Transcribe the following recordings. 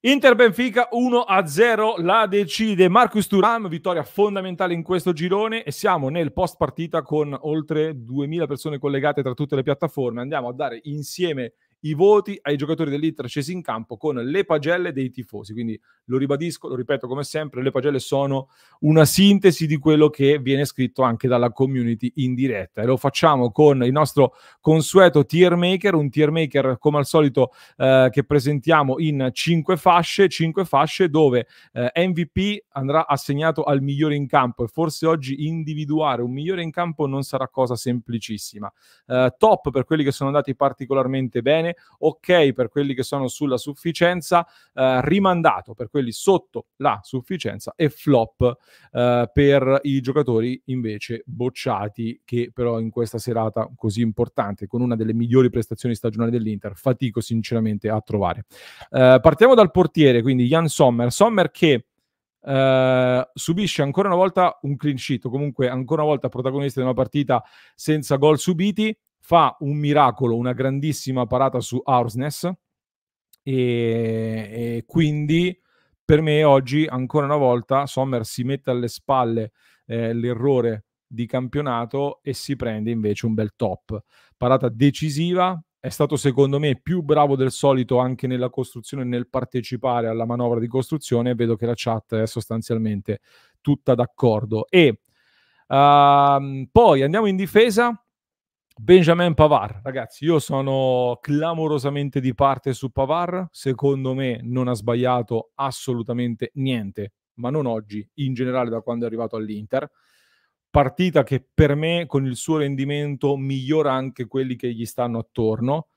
Inter Benfica 1-0 la decide Marcus Turam, vittoria fondamentale in questo girone e siamo nel post partita con oltre 2000 persone collegate tra tutte le piattaforme. Andiamo a dare insieme i voti ai giocatori dell'Inter scesi in campo con le pagelle dei tifosi. Quindi lo ribadisco, lo ripeto come sempre, le pagelle sono una sintesi di quello che viene scritto anche dalla community in diretta e lo facciamo con il nostro consueto tier maker, un tier maker come al solito eh, che presentiamo in cinque fasce, cinque fasce dove eh, MVP andrà assegnato al migliore in campo e forse oggi individuare un migliore in campo non sarà cosa semplicissima. Eh, top per quelli che sono andati particolarmente bene bene, ok per quelli che sono sulla sufficienza, eh, rimandato per quelli sotto la sufficienza e flop eh, per i giocatori invece bocciati che però in questa serata così importante, con una delle migliori prestazioni stagionali dell'Inter, fatico sinceramente a trovare. Eh, partiamo dal portiere, quindi Jan Sommer. Sommer che... Uh, subisce ancora una volta un clean sheet, comunque ancora una volta protagonista di una partita senza gol subiti, fa un miracolo, una grandissima parata su Arsnes e, e quindi per me oggi ancora una volta Sommer si mette alle spalle eh, l'errore di campionato e si prende invece un bel top. Parata decisiva, è stato secondo me più bravo del solito anche nella costruzione, nel partecipare alla manovra di costruzione. Vedo che la chat è sostanzialmente tutta d'accordo. E uh, poi andiamo in difesa. Benjamin Pavar, ragazzi, io sono clamorosamente di parte su Pavar, secondo me non ha sbagliato assolutamente niente, ma non oggi, in generale da quando è arrivato all'Inter. Partita che per me con il suo rendimento migliora anche quelli che gli stanno attorno.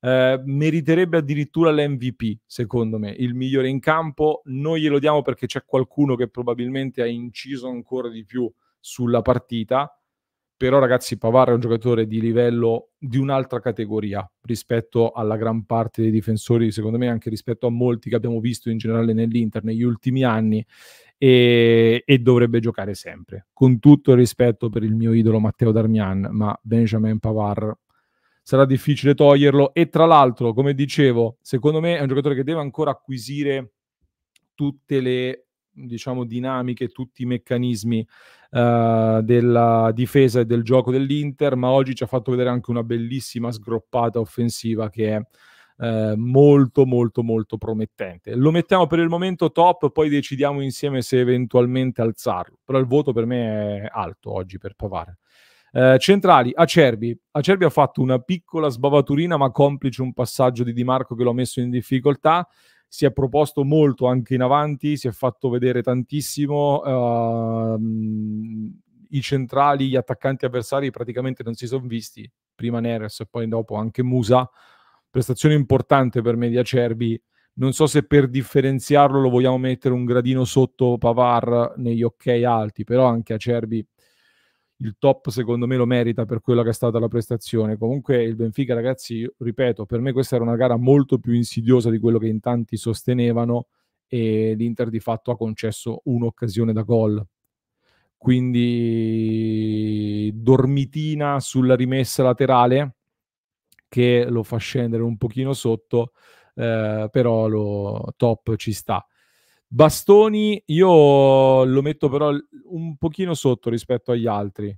Eh, meriterebbe addirittura l'MVP, secondo me, il migliore in campo. Noi glielo diamo perché c'è qualcuno che probabilmente ha inciso ancora di più sulla partita però ragazzi Pavar è un giocatore di livello di un'altra categoria rispetto alla gran parte dei difensori, secondo me anche rispetto a molti che abbiamo visto in generale nell'Inter negli ultimi anni e, e dovrebbe giocare sempre. Con tutto il rispetto per il mio idolo Matteo Darmian, ma Benjamin Pavar sarà difficile toglierlo e tra l'altro, come dicevo, secondo me è un giocatore che deve ancora acquisire tutte le diciamo, dinamiche, tutti i meccanismi uh, della difesa e del gioco dell'Inter, ma oggi ci ha fatto vedere anche una bellissima sgroppata offensiva che è eh, molto molto molto promettente. Lo mettiamo per il momento top, poi decidiamo insieme se eventualmente alzarlo, però il voto per me è alto oggi per provare. Eh, centrali, Acerbi. Acerbi ha fatto una piccola sbavaturina ma complice un passaggio di Di Marco che lo ha messo in difficoltà si è proposto molto anche in avanti, si è fatto vedere tantissimo. Uh, I centrali, gli attaccanti avversari praticamente non si sono visti, prima Neres e poi dopo anche Musa. Prestazione importante per Media Cerbi. Non so se per differenziarlo lo vogliamo mettere un gradino sotto Pavar negli ok alti, però anche Acerbi il top secondo me lo merita per quella che è stata la prestazione. Comunque il Benfica, ragazzi, ripeto, per me questa era una gara molto più insidiosa di quello che in tanti sostenevano e l'Inter di fatto ha concesso un'occasione da gol. Quindi dormitina sulla rimessa laterale che lo fa scendere un pochino sotto, eh, però lo top ci sta. Bastoni io lo metto però un pochino sotto rispetto agli altri,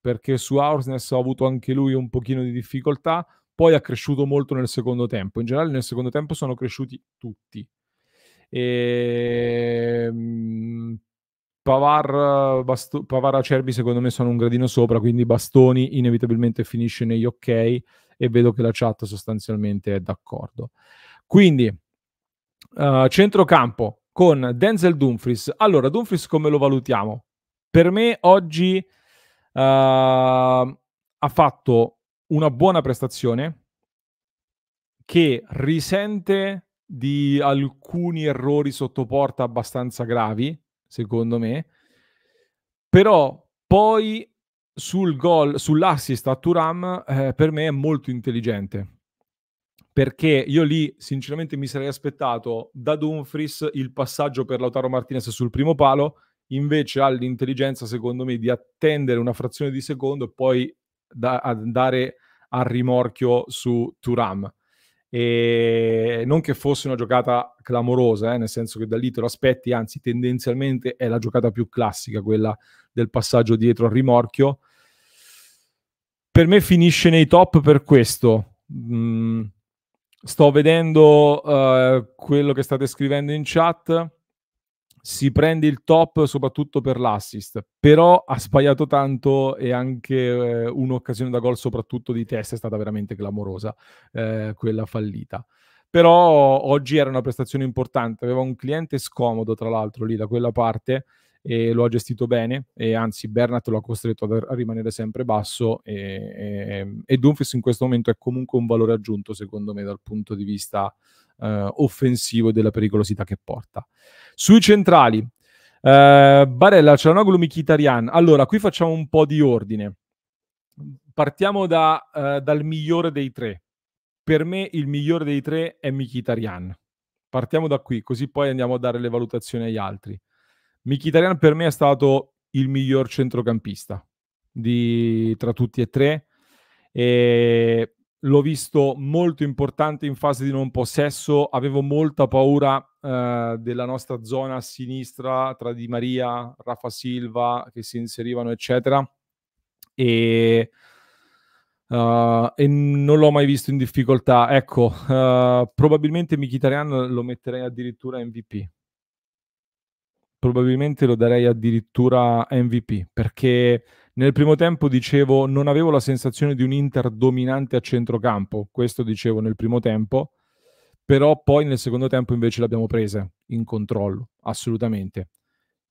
perché su Aursness ha avuto anche lui un pochino di difficoltà, poi ha cresciuto molto nel secondo tempo. In generale nel secondo tempo sono cresciuti tutti. E... Ehm, Pavar, Basto- Pavar Acerbi secondo me sono un gradino sopra, quindi Bastoni inevitabilmente finisce negli ok e vedo che la chat sostanzialmente è d'accordo. Quindi, uh, centrocampo, con Denzel Dumfries. Allora, Dumfries come lo valutiamo? Per me oggi uh, ha fatto una buona prestazione che risente di alcuni errori sotto porta abbastanza gravi, secondo me, però poi sul gol, sull'assist a Turam, eh, per me è molto intelligente perché io lì sinceramente mi sarei aspettato da Dumfries il passaggio per Lautaro Martinez sul primo palo, invece ha l'intelligenza secondo me di attendere una frazione di secondo e poi da- andare al rimorchio su Turam. E non che fosse una giocata clamorosa, eh, nel senso che da lì te lo aspetti, anzi tendenzialmente è la giocata più classica, quella del passaggio dietro al rimorchio. Per me finisce nei top per questo. Mm, Sto vedendo uh, quello che state scrivendo in chat. Si prende il top soprattutto per l'assist, però ha sbagliato tanto e anche uh, un'occasione da gol, soprattutto di testa, è stata veramente clamorosa, uh, quella fallita però oggi era una prestazione importante, aveva un cliente scomodo tra l'altro lì da quella parte e lo ha gestito bene e anzi Bernat lo ha costretto a rimanere sempre basso e, e, e Dumfries in questo momento è comunque un valore aggiunto secondo me dal punto di vista eh, offensivo e della pericolosità che porta. Sui centrali, eh, Barella, Cianoglu, Mkhitaryan. Allora, qui facciamo un po' di ordine. Partiamo da, eh, dal migliore dei tre. Per me il migliore dei tre è Mkhitaryan. Partiamo da qui, così poi andiamo a dare le valutazioni agli altri. Mkhitaryan per me è stato il miglior centrocampista di, tra tutti e tre e l'ho visto molto importante in fase di non possesso avevo molta paura eh, della nostra zona a sinistra tra Di Maria, Rafa Silva che si inserivano eccetera e, uh, e non l'ho mai visto in difficoltà ecco uh, probabilmente Mkhitaryan lo metterei addirittura MVP probabilmente lo darei addirittura MVP, perché nel primo tempo dicevo non avevo la sensazione di un Inter dominante a centrocampo, questo dicevo nel primo tempo, però poi nel secondo tempo invece l'abbiamo presa in controllo, assolutamente.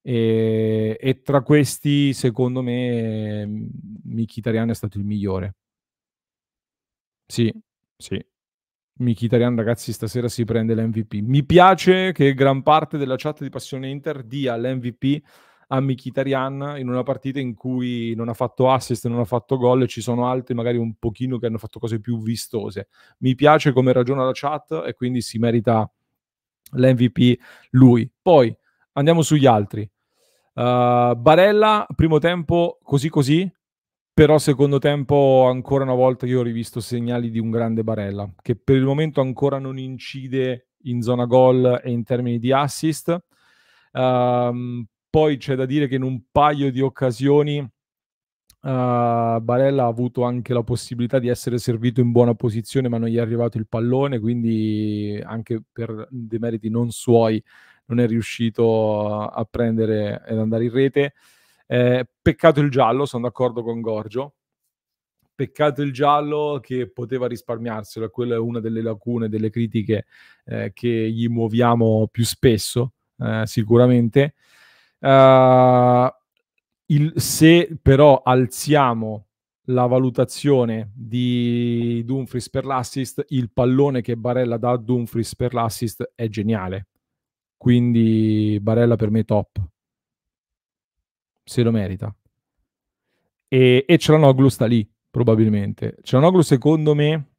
E, e tra questi, secondo me, Mkhitaryan è stato il migliore. Sì, sì, Michitarian, ragazzi stasera si prende l'MVP mi piace che gran parte della chat di Passione Inter dia l'MVP a Michitarian in una partita in cui non ha fatto assist, non ha fatto gol e ci sono altri magari un pochino che hanno fatto cose più vistose. Mi piace come ragiona la chat e quindi si merita l'MVP lui. Poi andiamo sugli altri. Uh, Barella, primo tempo così così, però secondo tempo ancora una volta io ho rivisto segnali di un grande Barella che per il momento ancora non incide in zona gol e in termini di assist uh, poi c'è da dire che in un paio di occasioni uh, Barella ha avuto anche la possibilità di essere servito in buona posizione ma non gli è arrivato il pallone quindi anche per demeriti non suoi non è riuscito a prendere ed andare in rete eh, peccato il giallo, sono d'accordo con Gorgio. Peccato il giallo che poteva risparmiarselo, quella è una delle lacune, delle critiche eh, che gli muoviamo più spesso, eh, sicuramente. Uh, il, se però alziamo la valutazione di Dumfries per l'assist, il pallone che Barella dà a Dumfries per l'assist è geniale. Quindi Barella per me top se lo merita. E, e Cialanoglu sta lì, probabilmente. Cialanoglu, secondo me,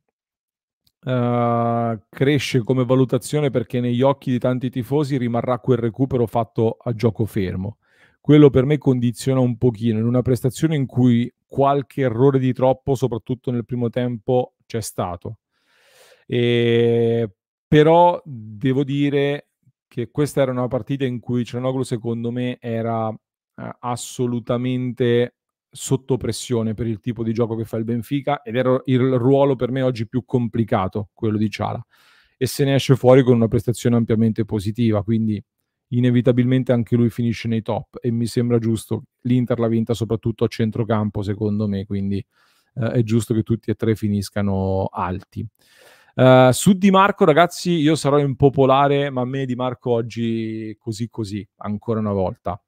uh, cresce come valutazione perché negli occhi di tanti tifosi rimarrà quel recupero fatto a gioco fermo. Quello per me condiziona un pochino in una prestazione in cui qualche errore di troppo, soprattutto nel primo tempo, c'è stato. E... Però devo dire che questa era una partita in cui Cianoglu, secondo me, era eh, assolutamente sotto pressione per il tipo di gioco che fa il Benfica ed era il ruolo per me oggi più complicato, quello di Ciala. E se ne esce fuori con una prestazione ampiamente positiva, quindi inevitabilmente anche lui finisce nei top e mi sembra giusto. L'Inter l'ha vinta soprattutto a centrocampo, secondo me, quindi eh, è giusto che tutti e tre finiscano alti. Uh, su Di Marco, ragazzi, io sarò impopolare, ma a me Di Marco oggi così così, ancora una volta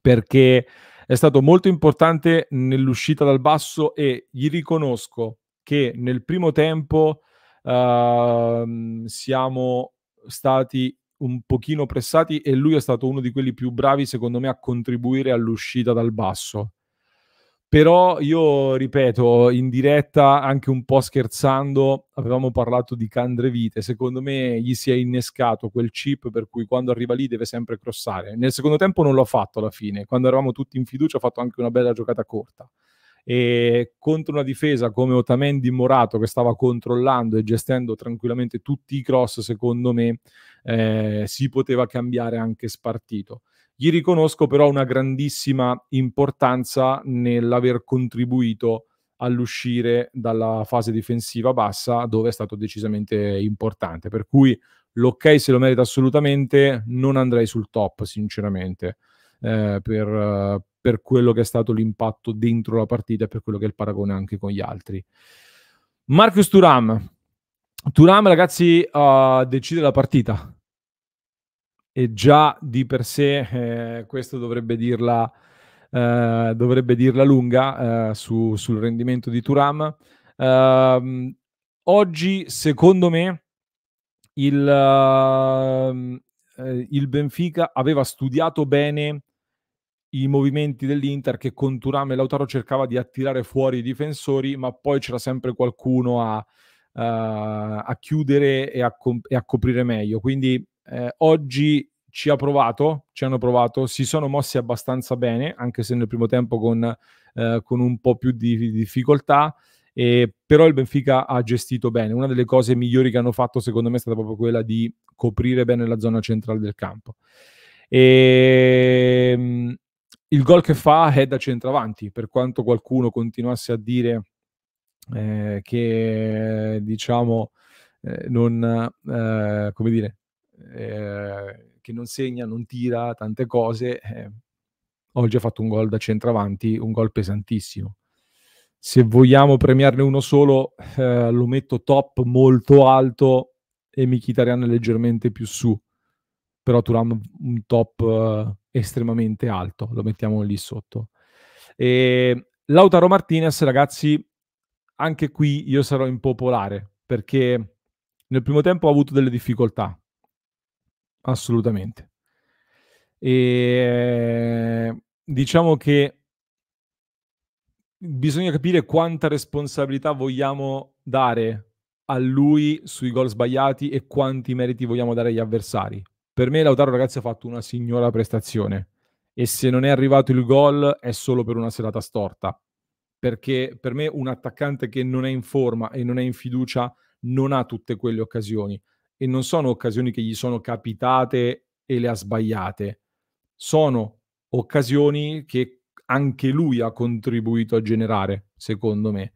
perché è stato molto importante nell'uscita dal basso e gli riconosco che nel primo tempo uh, siamo stati un pochino pressati e lui è stato uno di quelli più bravi secondo me a contribuire all'uscita dal basso però io ripeto, in diretta, anche un po' scherzando, avevamo parlato di Candrevite. Secondo me gli si è innescato quel chip per cui quando arriva lì deve sempre crossare. Nel secondo tempo non l'ho fatto alla fine. Quando eravamo tutti in fiducia ha fatto anche una bella giocata corta. E contro una difesa come Otamendi Morato che stava controllando e gestendo tranquillamente tutti i cross, secondo me eh, si poteva cambiare anche spartito gli riconosco però una grandissima importanza nell'aver contribuito all'uscire dalla fase difensiva bassa dove è stato decisamente importante. Per cui l'ok se lo merita assolutamente, non andrei sul top sinceramente eh, per, per, quello che è stato l'impatto dentro la partita e per quello che è il paragone anche con gli altri. Marcus Turam. Turam ragazzi uh, decide la partita, e già di per sé eh, questo dovrebbe dirla, eh, dovrebbe dirla lunga eh, su, sul rendimento di Turam. Ehm, oggi, secondo me, il, ehm, eh, il, Benfica aveva studiato bene i movimenti dell'Inter che con Turam e Lautaro cercava di attirare fuori i difensori, ma poi c'era sempre qualcuno a, eh, a chiudere e a, com- e a coprire meglio. Quindi eh, oggi ci ha provato, ci hanno provato, si sono mossi abbastanza bene, anche se nel primo tempo con, eh, con un po' più di, di difficoltà, eh, però il Benfica ha gestito bene. Una delle cose migliori che hanno fatto secondo me è stata proprio quella di coprire bene la zona centrale del campo. E, ehm, il gol che fa è da centravanti, per quanto qualcuno continuasse a dire eh, che diciamo eh, non, eh, come dire, eh, che non segna, non tira, tante cose. Eh, oggi ha fatto un gol da centravanti, un gol pesantissimo. Se vogliamo premiarne uno solo, eh, lo metto top molto alto e Mkhitaryan leggermente più su. Però Turam un top eh, estremamente alto, lo mettiamo lì sotto. E Lautaro Martinez, ragazzi, anche qui io sarò impopolare perché nel primo tempo ha avuto delle difficoltà, assolutamente. E ehm, diciamo che bisogna capire quanta responsabilità vogliamo dare a lui sui gol sbagliati e quanti meriti vogliamo dare agli avversari. Per me Lautaro ragazzi ha fatto una signora prestazione e se non è arrivato il gol è solo per una serata storta, perché per me un attaccante che non è in forma e non è in fiducia non ha tutte quelle occasioni e non sono occasioni che gli sono capitate e le ha sbagliate, sono occasioni che anche lui ha contribuito a generare, secondo me.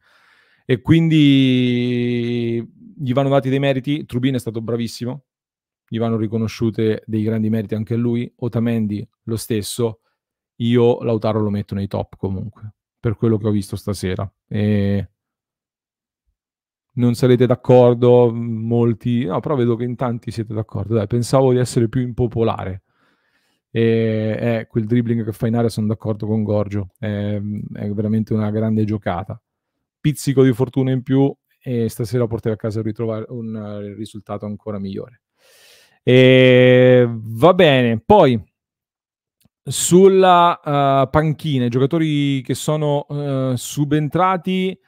E quindi gli vanno dati dei meriti, Trubin è stato bravissimo, gli vanno riconosciute dei grandi meriti anche a lui, Otamendi lo stesso, io Lautaro lo metto nei top comunque, per quello che ho visto stasera. E non sarete d'accordo, molti, no, però vedo che in tanti siete d'accordo. Dai, pensavo di essere più impopolare. E, eh, quel dribbling che fa in area, sono d'accordo con Gorgio, è, è, veramente una grande giocata. Pizzico di fortuna in più e stasera porterà a casa ritrovare un eh, risultato ancora migliore. E, va bene, poi sulla uh, panchina, i giocatori che sono uh, subentrati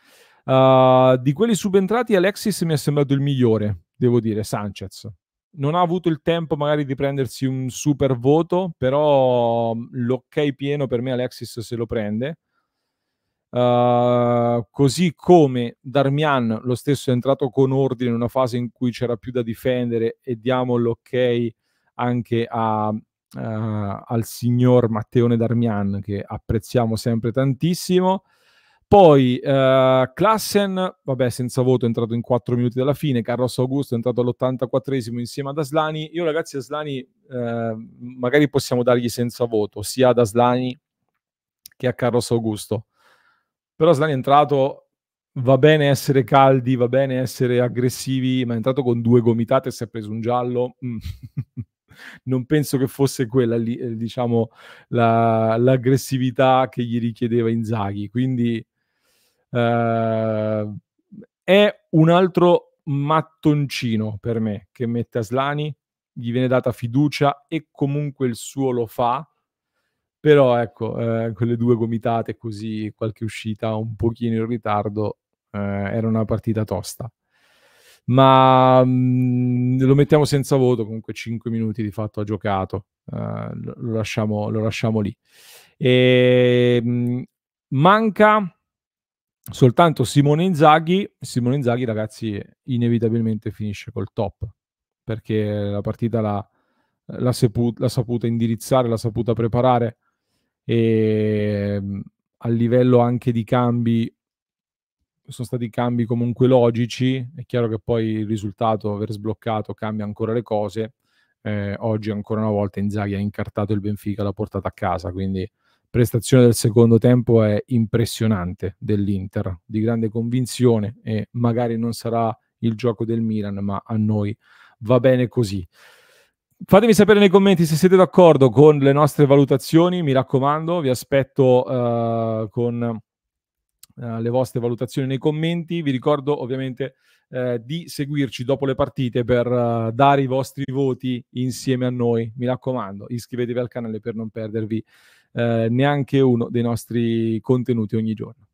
Uh, di quelli subentrati, Alexis mi è sembrato il migliore, devo dire, Sanchez. Non ha avuto il tempo magari di prendersi un super voto, però mm, l'ok pieno per me Alexis se lo prende. Uh, così come Darmian lo stesso è entrato con ordine in una fase in cui c'era più da difendere e diamo l'ok anche a, uh, al signor Matteone Darmian che apprezziamo sempre tantissimo. Poi eh, Klassen, vabbè, senza voto, è entrato in 4 minuti dalla fine. Carlos Augusto è entrato all'84esimo insieme ad Aslani. Io, ragazzi, Aslani, eh, magari possiamo dargli senza voto, sia ad Aslani che a Carlos Augusto. Però Aslani è entrato, va bene essere caldi, va bene essere aggressivi, ma è entrato con due gomitate e si è preso un giallo. Mm. non penso che fosse quella lì, eh, diciamo, la, l'aggressività che gli richiedeva Inzaghi. Quindi Uh, è un altro mattoncino per me che mette Aslani, gli viene data fiducia e comunque il suo lo fa, però ecco, eh, quelle due gomitate così, qualche uscita un pochino in ritardo, eh, era una partita tosta. Ma mh, mm, lo mettiamo senza voto, comunque 5 minuti di fatto ha giocato, eh, lo, lasciamo, lo, lasciamo, lì. E, ehm, mh, manca soltanto Simone Inzaghi, Simone Inzaghi ragazzi inevitabilmente finisce col top perché la partita l'ha, saputa indirizzare, l'ha saputa preparare e mm, a livello anche di cambi sono stati cambi comunque logici, è chiaro che poi il risultato, aver sbloccato, cambia ancora le cose. Eh, oggi ancora una volta Inzaghi ha incartato il Benfica, l'ha portato a casa, quindi prestazione del secondo tempo è impressionante dell'Inter, di grande convinzione e magari non sarà il gioco del Milan, ma a noi va bene così. Fatemi sapere nei commenti se siete d'accordo con le nostre valutazioni, mi raccomando, vi aspetto uh, con uh, le vostre valutazioni nei commenti, vi ricordo ovviamente uh, di seguirci dopo le partite per dare i vostri voti insieme a noi, mi raccomando, iscrivetevi al canale per non perdervi eh, neanche uno dei nostri contenuti ogni giorno.